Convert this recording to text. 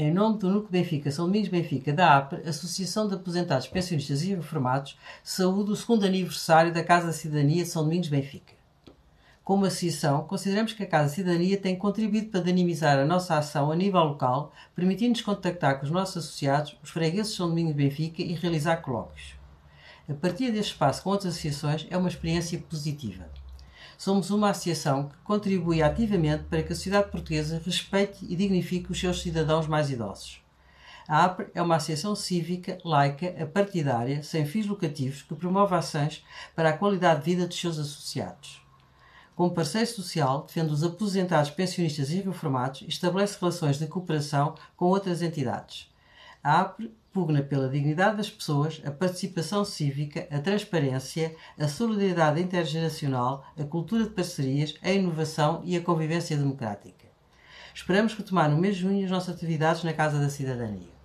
em nome do Núcleo Benfica São Domingos Benfica da APRE, Associação de Aposentados, Pensionistas e Reformados, saúde o segundo aniversário da Casa da Cidadania de São Domingos Benfica. Como associação, consideramos que a Casa da Cidadania tem contribuído para dinamizar a nossa ação a nível local, permitindo-nos contactar com os nossos associados, os fregueses de São Domingos Benfica e realizar colóquios. A partir deste espaço com outras associações é uma experiência positiva. Somos uma associação que contribui ativamente para que a sociedade portuguesa respeite e dignifique os seus cidadãos mais idosos. A APRE é uma associação cívica, laica, apartidária, sem fins lucrativos, que promove ações para a qualidade de vida dos seus associados. Como parceiro social, defende os aposentados, pensionistas e reformados e estabelece relações de cooperação com outras entidades. A APRE pugna pela dignidade das pessoas, a participação cívica, a transparência, a solidariedade intergeracional, a cultura de parcerias, a inovação e a convivência democrática. Esperamos retomar no mês de junho as nossas atividades na Casa da Cidadania.